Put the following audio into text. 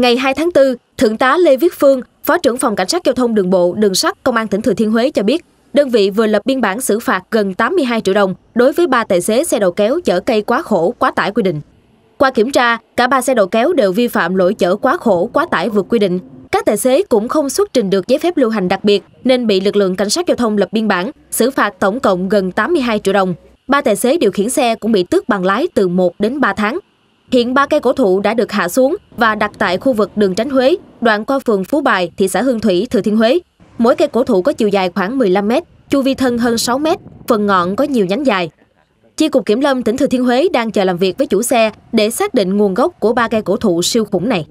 Ngày 2 tháng 4, Thượng tá Lê Viết Phương, Phó trưởng phòng Cảnh sát Giao thông Đường bộ, Đường sắt, Công an tỉnh Thừa Thiên Huế cho biết, đơn vị vừa lập biên bản xử phạt gần 82 triệu đồng đối với ba tài xế xe đầu kéo chở cây quá khổ, quá tải quy định. Qua kiểm tra, cả ba xe đầu kéo đều vi phạm lỗi chở quá khổ, quá tải vượt quy định. Các tài xế cũng không xuất trình được giấy phép lưu hành đặc biệt nên bị lực lượng cảnh sát giao thông lập biên bản, xử phạt tổng cộng gần 82 triệu đồng. Ba tài xế điều khiển xe cũng bị tước bằng lái từ 1 đến 3 tháng. Hiện ba cây cổ thụ đã được hạ xuống và đặt tại khu vực đường tránh Huế, đoạn qua phường Phú Bài, thị xã Hương Thủy, Thừa Thiên Huế. Mỗi cây cổ thụ có chiều dài khoảng 15 m, chu vi thân hơn 6 m, phần ngọn có nhiều nhánh dài. Chi cục Kiểm lâm tỉnh Thừa Thiên Huế đang chờ làm việc với chủ xe để xác định nguồn gốc của ba cây cổ thụ siêu khủng này.